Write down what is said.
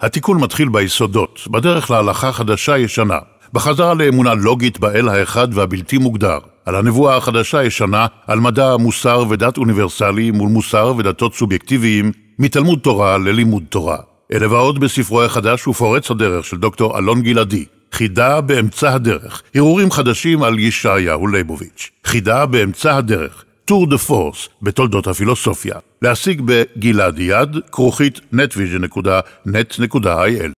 התיקון מתחיל ביסודות, בדרך להלכה חדשה ישנה, בחזרה לאמונה לוגית באל האחד והבלתי מוגדר, על הנבואה החדשה ישנה, על מדע מוסר ודת אוניברסלי מול מוסר ודתות סובייקטיביים, מתלמוד תורה ללימוד תורה. אלה ועוד בספרו החדש ופורץ הדרך של דוקטור אלון גלעדי, חידה באמצע הדרך, הרהורים חדשים על ישעיהו ליבוביץ', חידה באמצע הדרך, טור דה פורס בתולדות הפילוסופיה, להשיג בגלעד יד, כרוכית netvision.net.il